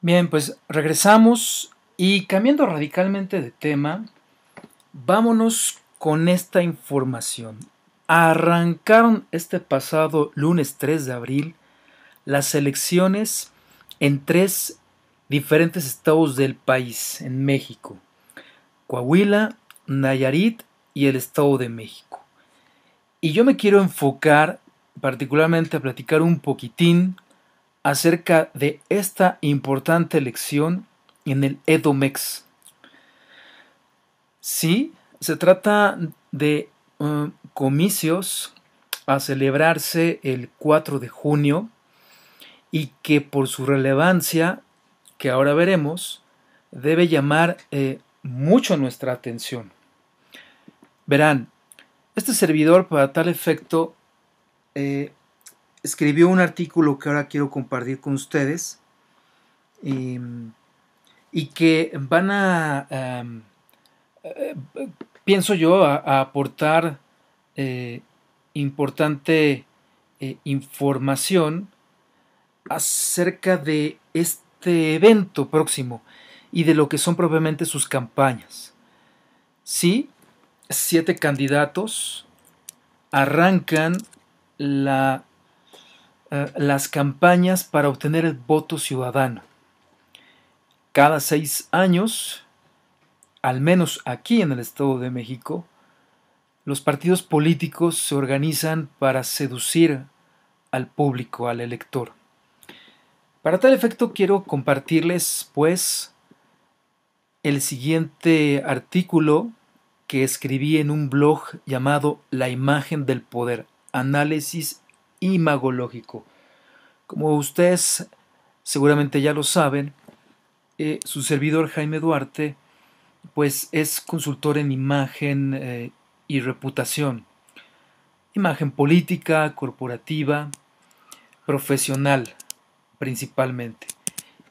Bien, pues regresamos y cambiando radicalmente de tema, vámonos con esta información. Arrancaron este pasado lunes 3 de abril las elecciones en tres diferentes estados del país, en México. Coahuila, Nayarit y el Estado de México. Y yo me quiero enfocar particularmente a platicar un poquitín acerca de esta importante lección en el Edomex. Sí, se trata de um, comicios a celebrarse el 4 de junio y que por su relevancia, que ahora veremos, debe llamar eh, mucho nuestra atención. Verán, este servidor para tal efecto eh, escribió un artículo que ahora quiero compartir con ustedes em, y que van a, em, eh, pienso yo, a, aportar eh, importante eh, información acerca de este evento próximo y de lo que son propiamente sus campañas. Sí, siete candidatos arrancan la eh, las campañas para obtener el voto ciudadano. Cada seis años, al menos aquí en el Estado de México, los partidos políticos se organizan para seducir al público, al elector. Para tal efecto quiero compartirles, pues, el siguiente artículo que escribí en un blog llamado La imagen del poder, análisis imagológico. Como ustedes seguramente ya lo saben, eh, su servidor Jaime Duarte, pues es consultor en imagen eh, y reputación. Imagen política, corporativa, profesional principalmente.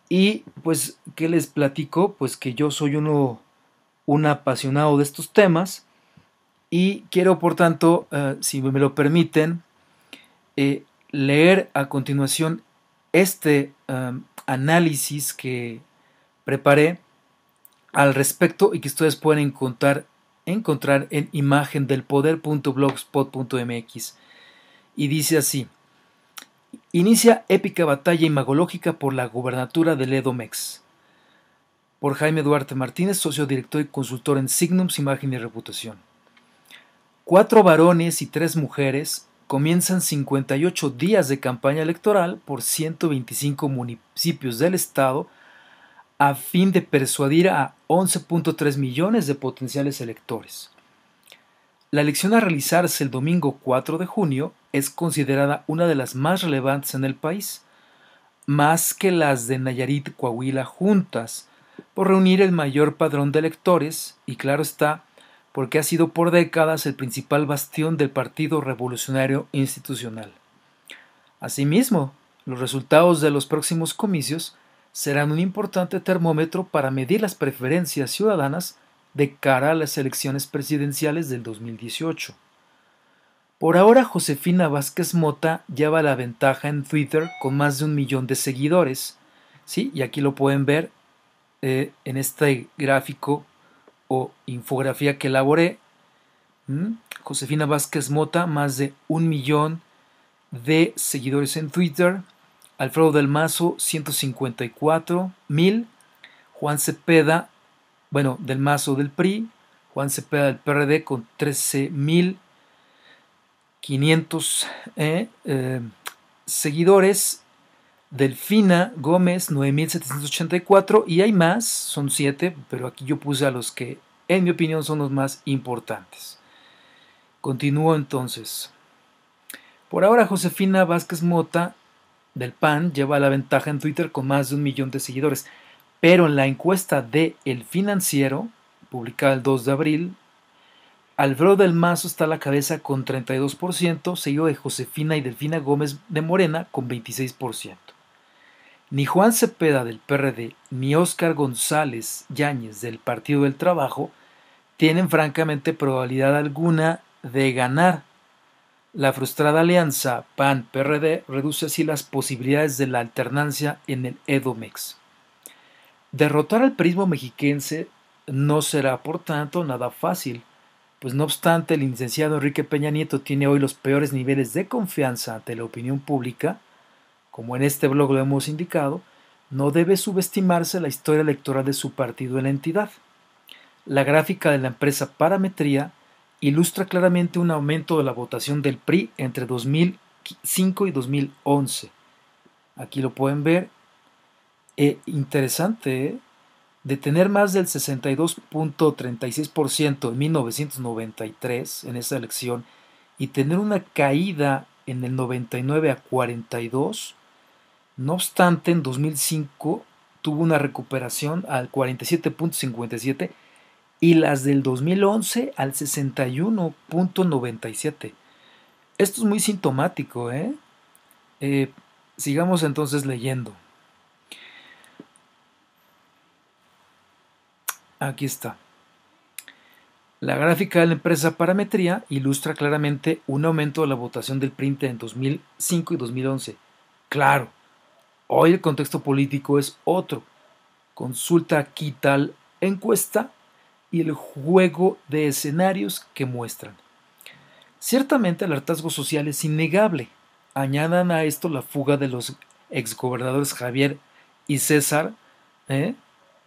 Y pues, ¿qué les platico? Pues que yo soy uno, un apasionado de estos temas y quiero, por tanto, eh, si me lo permiten, eh, leer a continuación este um, análisis que preparé al respecto y que ustedes pueden encontrar, encontrar en imagen del poder.blogspot.mx. Y dice así, inicia épica batalla imagológica por la gubernatura del Edomex. Por Jaime Duarte Martínez, socio director y consultor en Signums, Imagen y Reputación. Cuatro varones y tres mujeres comienzan 58 días de campaña electoral por 125 municipios del estado a fin de persuadir a 11.3 millones de potenciales electores. La elección a realizarse el domingo 4 de junio es considerada una de las más relevantes en el país, más que las de Nayarit Coahuila juntas, por reunir el mayor padrón de electores y claro está, porque ha sido por décadas el principal bastión del Partido Revolucionario Institucional. Asimismo, los resultados de los próximos comicios serán un importante termómetro para medir las preferencias ciudadanas de cara a las elecciones presidenciales del 2018. Por ahora, Josefina Vázquez Mota lleva la ventaja en Twitter con más de un millón de seguidores. Sí, y aquí lo pueden ver eh, en este gráfico o infografía que elaboré. Josefina Vázquez Mota, más de un millón de seguidores en Twitter. Alfredo del Mazo, 154 mil. Juan Cepeda, bueno, del Mazo del PRI. Juan Cepeda del PRD con 13 mil 500 eh, eh, seguidores. Delfina Gómez 9784 y hay más, son siete, pero aquí yo puse a los que en mi opinión son los más importantes. Continúo entonces. Por ahora Josefina Vázquez Mota del PAN lleva la ventaja en Twitter con más de un millón de seguidores, pero en la encuesta de El Financiero, publicada el 2 de abril, Alfredo del Mazo está a la cabeza con 32%, seguido de Josefina y Delfina Gómez de Morena con 26%. Ni Juan Cepeda del PRD ni Óscar González Yáñez del Partido del Trabajo tienen francamente probabilidad alguna de ganar. La frustrada alianza PAN-PRD reduce así las posibilidades de la alternancia en el EDOMEX. Derrotar al prismo mexiquense no será, por tanto, nada fácil, pues no obstante el licenciado Enrique Peña Nieto tiene hoy los peores niveles de confianza ante la opinión pública como en este blog lo hemos indicado, no debe subestimarse la historia electoral de su partido en la entidad. La gráfica de la empresa Parametría ilustra claramente un aumento de la votación del PRI entre 2005 y 2011. Aquí lo pueden ver. E interesante, ¿eh? de tener más del 62.36% en 1993, en esa elección, y tener una caída en el 99 a 42, no obstante, en 2005 tuvo una recuperación al 47.57 y las del 2011 al 61.97. Esto es muy sintomático, ¿eh? ¿eh? Sigamos entonces leyendo. Aquí está. La gráfica de la empresa Parametría ilustra claramente un aumento de la votación del print en 2005 y 2011. Claro, Hoy el contexto político es otro. Consulta aquí tal encuesta y el juego de escenarios que muestran. Ciertamente el hartazgo social es innegable. Añadan a esto la fuga de los exgobernadores Javier y César, ¿eh?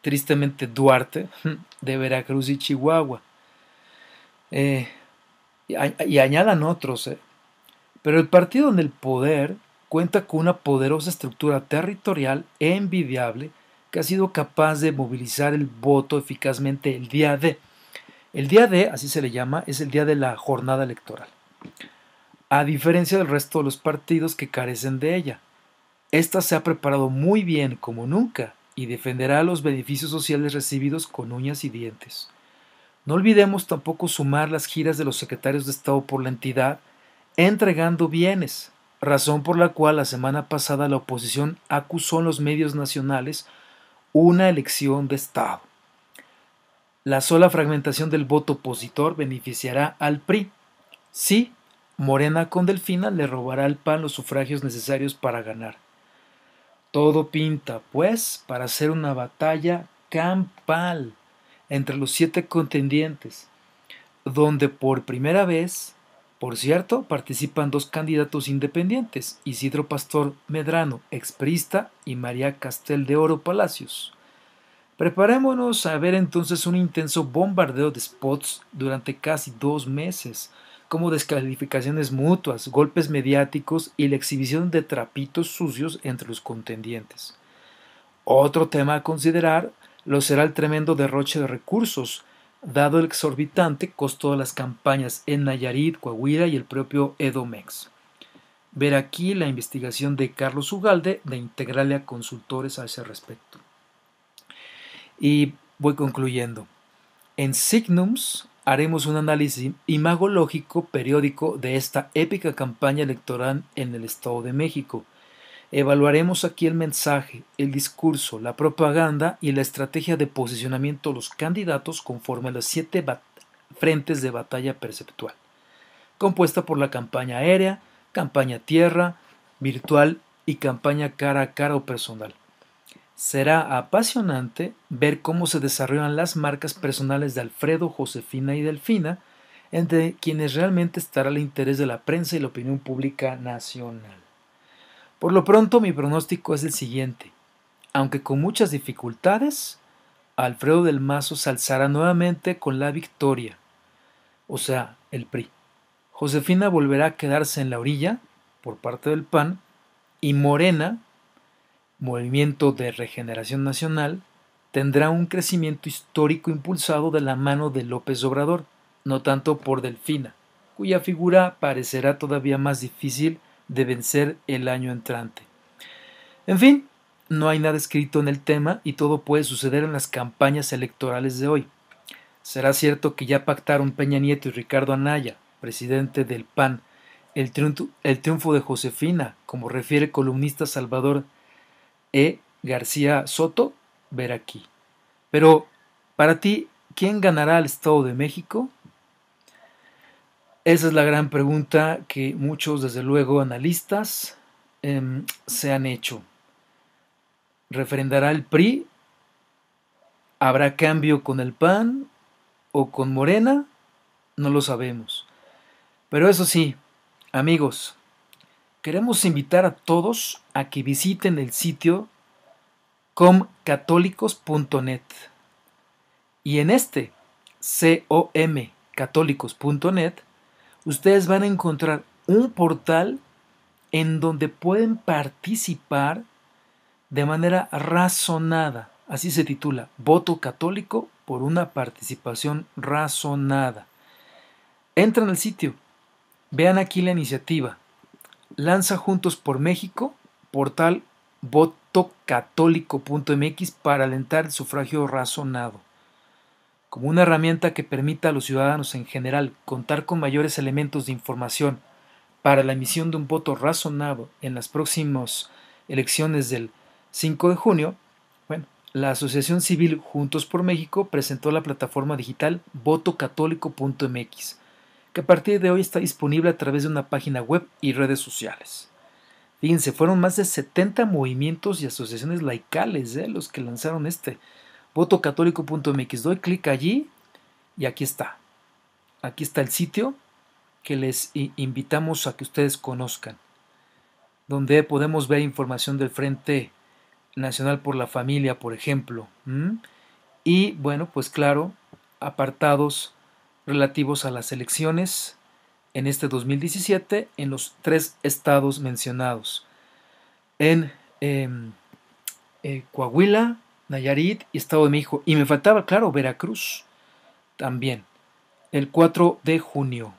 tristemente Duarte, de Veracruz y Chihuahua. Eh, y, añadan otros. ¿eh? Pero el partido en el poder cuenta con una poderosa estructura territorial envidiable que ha sido capaz de movilizar el voto eficazmente el día D. El día D, así se le llama, es el día de la jornada electoral, a diferencia del resto de los partidos que carecen de ella. Esta se ha preparado muy bien como nunca y defenderá los beneficios sociales recibidos con uñas y dientes. No olvidemos tampoco sumar las giras de los secretarios de Estado por la entidad, entregando bienes, razón por la cual la semana pasada la oposición acusó en los medios nacionales una elección de Estado. La sola fragmentación del voto opositor beneficiará al PRI. si Morena con Delfina le robará al PAN los sufragios necesarios para ganar. Todo pinta, pues, para hacer una batalla campal entre los siete contendientes, donde por primera vez por cierto, participan dos candidatos independientes, Isidro Pastor Medrano, exprista, y María Castel de Oro Palacios. Preparémonos a ver entonces un intenso bombardeo de spots durante casi dos meses, como descalificaciones mutuas, golpes mediáticos y la exhibición de trapitos sucios entre los contendientes. Otro tema a considerar lo será el tremendo derroche de recursos dado el exorbitante costo de las campañas en Nayarit, Coahuila y el propio Edomex. Ver aquí la investigación de Carlos Ugalde de integrarle a Consultores a ese respecto. Y voy concluyendo. En Signums haremos un análisis imagológico periódico de esta épica campaña electoral en el Estado de México Evaluaremos aquí el mensaje, el discurso, la propaganda y la estrategia de posicionamiento de los candidatos conforme a las siete frentes de batalla perceptual, compuesta por la campaña aérea, campaña tierra, virtual y campaña cara a cara o personal. Será apasionante ver cómo se desarrollan las marcas personales de Alfredo, Josefina y Delfina, entre quienes realmente estará el interés de la prensa y la opinión pública nacional. Por lo pronto mi pronóstico es el siguiente. Aunque con muchas dificultades, Alfredo del Mazo se alzará nuevamente con la victoria, o sea, el PRI. Josefina volverá a quedarse en la orilla por parte del PAN y Morena, Movimiento de Regeneración Nacional, tendrá un crecimiento histórico impulsado de la mano de López Obrador, no tanto por Delfina, cuya figura parecerá todavía más difícil de vencer el año entrante. En fin, no hay nada escrito en el tema y todo puede suceder en las campañas electorales de hoy. Será cierto que ya pactaron Peña Nieto y Ricardo Anaya, presidente del PAN, el triunfo, el triunfo de Josefina, como refiere el columnista Salvador E. García Soto, ver aquí. Pero, para ti, ¿quién ganará al Estado de México? Esa es la gran pregunta que muchos, desde luego, analistas em, se han hecho. ¿Refrendará el PRI? ¿Habrá cambio con el PAN o con Morena? No lo sabemos. Pero eso sí, amigos, queremos invitar a todos a que visiten el sitio comcatólicos.net. Y en este comcatólicos.net ustedes van a encontrar un portal en donde pueden participar de manera razonada. Así se titula, voto católico por una participación razonada. Entran al sitio, vean aquí la iniciativa. Lanza Juntos por México, portal votocatólico.mx para alentar el sufragio razonado como una herramienta que permita a los ciudadanos en general contar con mayores elementos de información para la emisión de un voto razonado en las próximas elecciones del 5 de junio, bueno, la Asociación Civil Juntos por México presentó la plataforma digital votocatólico.mx, que a partir de hoy está disponible a través de una página web y redes sociales. Fíjense, fueron más de 70 movimientos y asociaciones laicales ¿eh? los que lanzaron este, votocatólico.mx. Doy clic allí y aquí está. Aquí está el sitio que les invitamos a que ustedes conozcan, donde podemos ver información del Frente Nacional por la Familia, por ejemplo. Y bueno, pues claro, apartados relativos a las elecciones en este 2017 en los tres estados mencionados. En em, eh, Coahuila, Nayarit y Estado de México. Y me faltaba, claro, Veracruz también. El 4 de junio.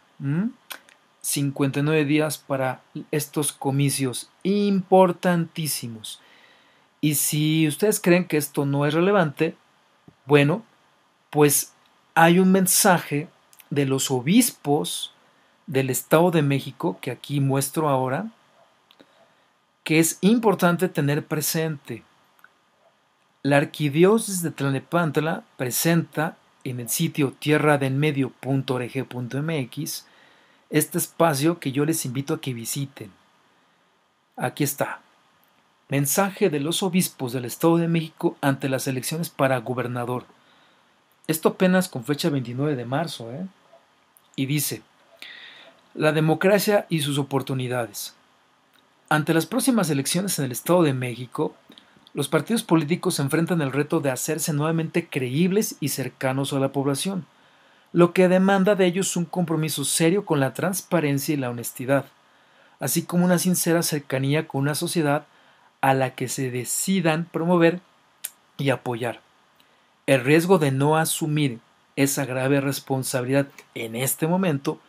59 días para estos comicios importantísimos. Y si ustedes creen que esto no es relevante, bueno, pues hay un mensaje de los obispos del Estado de México, que aquí muestro ahora, que es importante tener presente. La arquidiócesis de Tlalnepantla presenta en el sitio tierradenmedio.org.mx este espacio que yo les invito a que visiten. Aquí está. Mensaje de los obispos del Estado de México ante las elecciones para gobernador. Esto apenas con fecha 29 de marzo. ¿eh? Y dice, la democracia y sus oportunidades. Ante las próximas elecciones en el Estado de México, los partidos políticos enfrentan el reto de hacerse nuevamente creíbles y cercanos a la población, lo que demanda de ellos un compromiso serio con la transparencia y la honestidad, así como una sincera cercanía con una sociedad a la que se decidan promover y apoyar. El riesgo de no asumir esa grave responsabilidad en este momento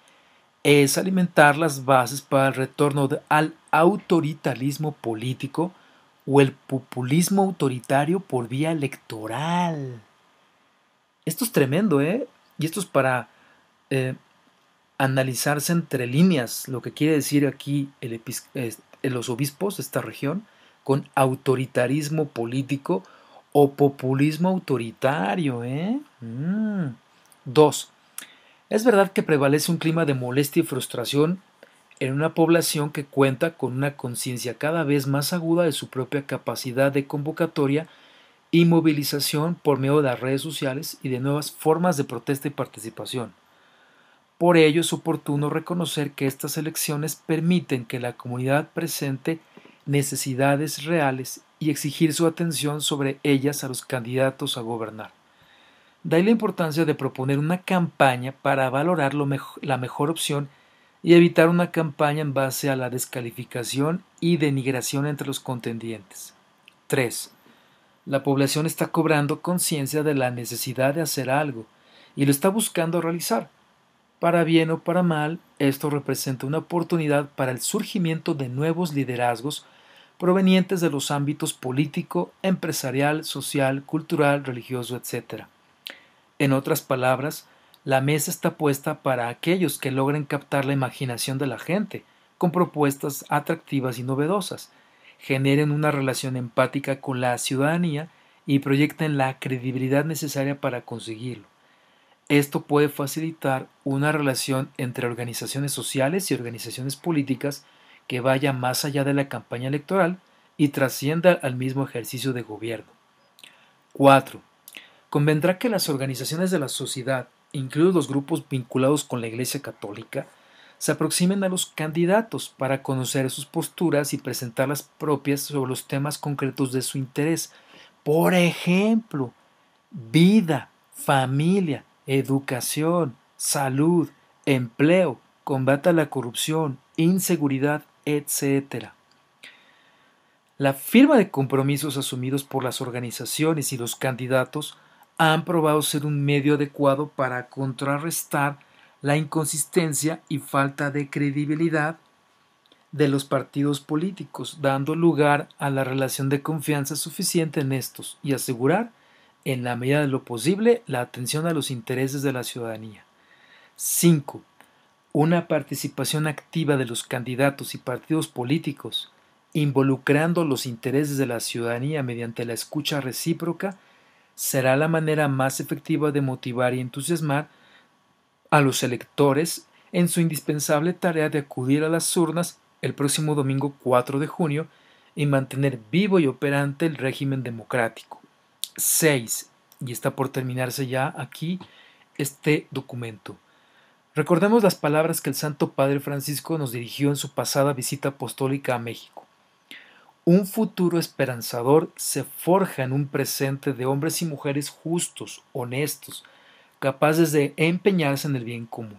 es alimentar las bases para el retorno al autoritarismo político o el populismo autoritario por vía electoral. Esto es tremendo, ¿eh? Y esto es para eh, analizarse entre líneas, lo que quiere decir aquí los obispos de esta región, con autoritarismo político o populismo autoritario, ¿eh? Mm. Dos, es verdad que prevalece un clima de molestia y frustración en una población que cuenta con una conciencia cada vez más aguda de su propia capacidad de convocatoria y movilización por medio de las redes sociales y de nuevas formas de protesta y participación. Por ello es oportuno reconocer que estas elecciones permiten que la comunidad presente necesidades reales y exigir su atención sobre ellas a los candidatos a gobernar. Da la importancia de proponer una campaña para valorar la mejor opción y evitar una campaña en base a la descalificación y denigración entre los contendientes. 3. La población está cobrando conciencia de la necesidad de hacer algo y lo está buscando realizar. Para bien o para mal, esto representa una oportunidad para el surgimiento de nuevos liderazgos provenientes de los ámbitos político, empresarial, social, cultural, religioso, etc. En otras palabras, la mesa está puesta para aquellos que logren captar la imaginación de la gente, con propuestas atractivas y novedosas, generen una relación empática con la ciudadanía y proyecten la credibilidad necesaria para conseguirlo. Esto puede facilitar una relación entre organizaciones sociales y organizaciones políticas que vaya más allá de la campaña electoral y trascienda al mismo ejercicio de gobierno. 4. Convendrá que las organizaciones de la sociedad incluidos los grupos vinculados con la Iglesia Católica, se aproximen a los candidatos para conocer sus posturas y presentar las propias sobre los temas concretos de su interés. Por ejemplo, vida, familia, educación, salud, empleo, combate a la corrupción, inseguridad, etc. La firma de compromisos asumidos por las organizaciones y los candidatos han probado ser un medio adecuado para contrarrestar la inconsistencia y falta de credibilidad de los partidos políticos, dando lugar a la relación de confianza suficiente en estos y asegurar, en la medida de lo posible, la atención a los intereses de la ciudadanía. 5. Una participación activa de los candidatos y partidos políticos, involucrando los intereses de la ciudadanía mediante la escucha recíproca será la manera más efectiva de motivar y entusiasmar a los electores en su indispensable tarea de acudir a las urnas el próximo domingo 4 de junio y mantener vivo y operante el régimen democrático. 6. Y está por terminarse ya aquí este documento. Recordemos las palabras que el Santo Padre Francisco nos dirigió en su pasada visita apostólica a México. Un futuro esperanzador se forja en un presente de hombres y mujeres justos, honestos, capaces de empeñarse en el bien común.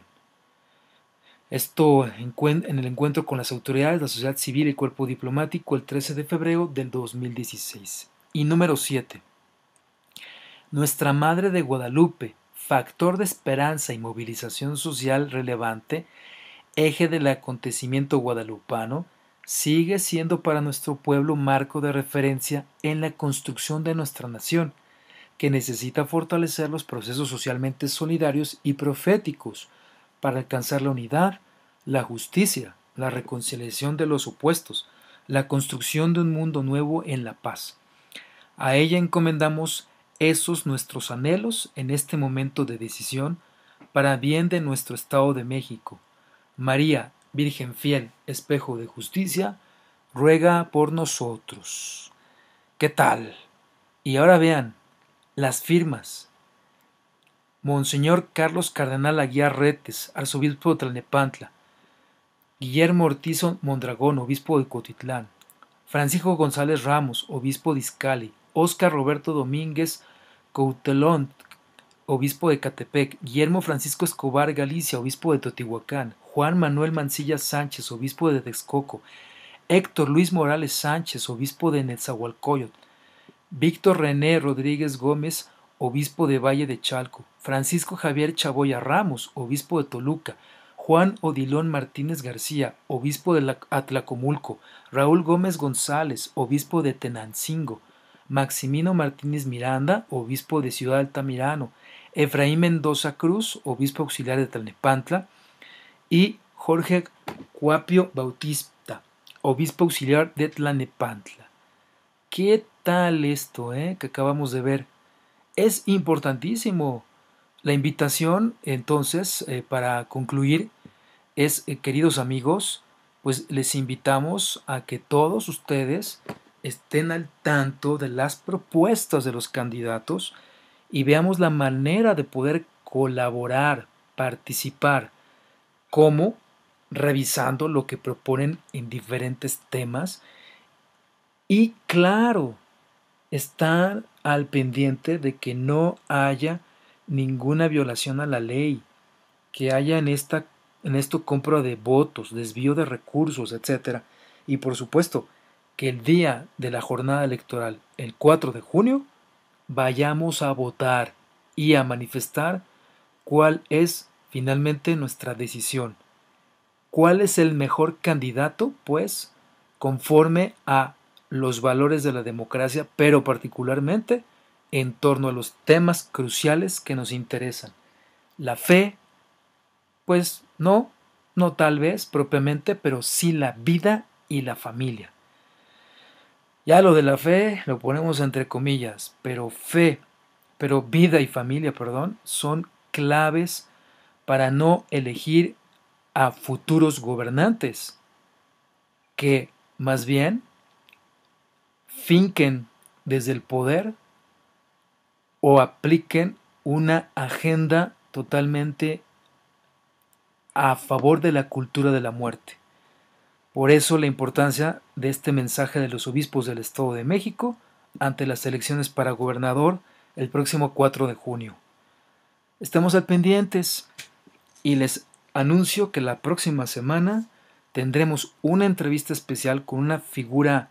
Esto en el encuentro con las autoridades, la sociedad civil y el cuerpo diplomático el 13 de febrero del 2016. Y número 7. Nuestra Madre de Guadalupe, factor de esperanza y movilización social relevante, eje del acontecimiento guadalupano, sigue siendo para nuestro pueblo marco de referencia en la construcción de nuestra nación, que necesita fortalecer los procesos socialmente solidarios y proféticos para alcanzar la unidad, la justicia, la reconciliación de los opuestos, la construcción de un mundo nuevo en la paz. A ella encomendamos esos nuestros anhelos en este momento de decisión para bien de nuestro Estado de México. María, Virgen fiel, espejo de justicia, ruega por nosotros. ¿Qué tal? Y ahora vean las firmas. Monseñor Carlos Cardenal Aguiar Retes, arzobispo de Tlalnepantla. Guillermo Ortiz Mondragón, obispo de Cotitlán. Francisco González Ramos, obispo de Iscali, Óscar Roberto Domínguez Coutelón, obispo de Catepec, Guillermo Francisco Escobar Galicia, obispo de Totihuacán, Juan Manuel Mancilla Sánchez, obispo de Texcoco, Héctor Luis Morales Sánchez, obispo de Nezahualcóyotl, Víctor René Rodríguez Gómez, obispo de Valle de Chalco, Francisco Javier Chaboya Ramos, obispo de Toluca, Juan Odilón Martínez García, obispo de Atlacomulco, Raúl Gómez González, obispo de Tenancingo, Maximino Martínez Miranda, obispo de Ciudad Altamirano, Efraín Mendoza Cruz, obispo auxiliar de Tlanepantla. y Jorge Cuapio Bautista, obispo auxiliar de Tlanepantla. ¿Qué tal esto eh, que acabamos de ver? Es importantísimo. La invitación, entonces, eh, para concluir, es, eh, queridos amigos, pues les invitamos a que todos ustedes estén al tanto de las propuestas de los candidatos y veamos la manera de poder colaborar, participar, como revisando lo que proponen en diferentes temas y claro, estar al pendiente de que no haya ninguna violación a la ley, que haya en esta en esto compra de votos, desvío de recursos, etcétera, y por supuesto, que el día de la jornada electoral, el 4 de junio, vayamos a votar y a manifestar cuál es finalmente nuestra decisión. ¿Cuál es el mejor candidato? Pues conforme a los valores de la democracia, pero particularmente en torno a los temas cruciales que nos interesan. La fe, pues no, no tal vez propiamente, pero sí la vida y la familia. Ya lo de la fe lo ponemos entre comillas, pero fe, pero vida y familia, perdón, son claves para no elegir a futuros gobernantes que más bien finquen desde el poder o apliquen una agenda totalmente a favor de la cultura de la muerte. Por eso la importancia de este mensaje de los obispos del Estado de México ante las elecciones para gobernador el próximo 4 de junio. Estamos al pendientes y les anuncio que la próxima semana tendremos una entrevista especial con una figura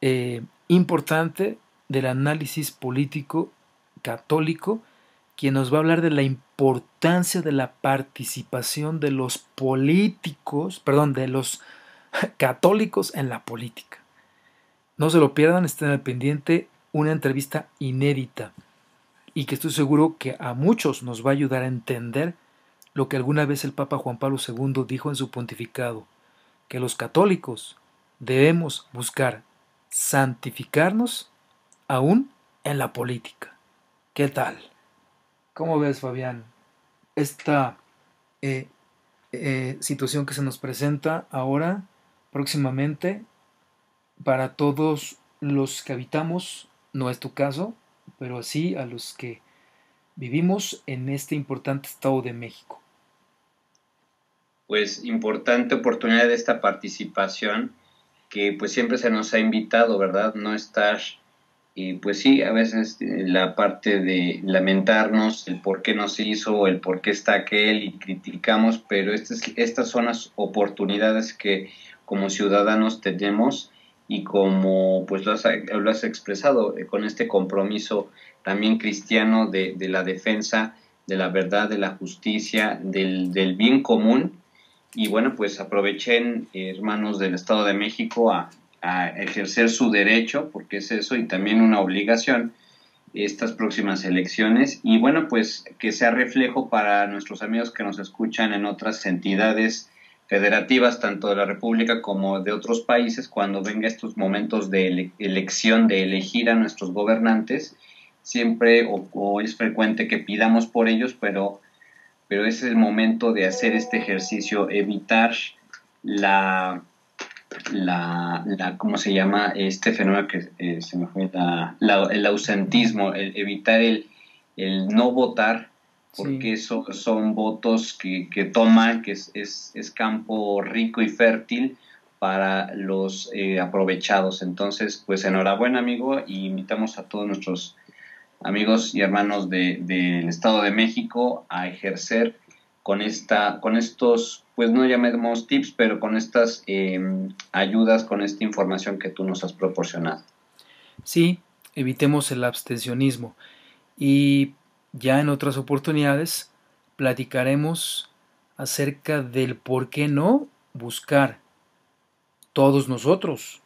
eh, importante del análisis político católico, quien nos va a hablar de la importancia de la participación de los políticos, perdón, de los católicos en la política. No se lo pierdan, estén al pendiente una entrevista inédita y que estoy seguro que a muchos nos va a ayudar a entender lo que alguna vez el Papa Juan Pablo II dijo en su pontificado, que los católicos debemos buscar santificarnos aún en la política. ¿Qué tal? ¿Cómo ves, Fabián? Esta eh, eh, situación que se nos presenta ahora próximamente para todos los que habitamos, no es tu caso, pero sí a los que vivimos en este importante estado de México. Pues importante oportunidad de esta participación que pues siempre se nos ha invitado, ¿verdad? No estar, y pues sí, a veces eh, la parte de lamentarnos, el por qué nos hizo, el por qué está aquel y criticamos, pero estas, estas son las oportunidades que como ciudadanos tenemos y como pues lo has, lo has expresado eh, con este compromiso también cristiano de, la defensa de la verdad, de la justicia, del, bien común. Y bueno, pues aprovechen, eh, hermanos del Estado de México, a, a ejercer su derecho, porque es eso, y también una obligación, estas próximas elecciones. Y bueno, pues que sea reflejo para nuestros amigos que nos escuchan en otras entidades federativas, tanto de la República como de otros países, cuando venga estos momentos de elección, de elegir a nuestros gobernantes, siempre o, es frecuente que pidamos por ellos, pero, pero es el momento de hacer este ejercicio, evitar la, la, ¿cómo se llama? Este fenómeno que eh, se me fue, el ausentismo, evitar el, el no votar porque son, votos que, toman, que es, es, es, campo rico y fértil para los eh, aprovechados. Entonces, pues enhorabuena amigo y invitamos a todos nuestros amigos y hermanos del de, Estado de México a ejercer con, esta, con estos, pues no llamemos tips, pero con estas em, ayudas, con esta información que tú nos has proporcionado. Sí, evitemos el abstencionismo. Y ya en otras oportunidades platicaremos acerca del por qué no buscar todos nosotros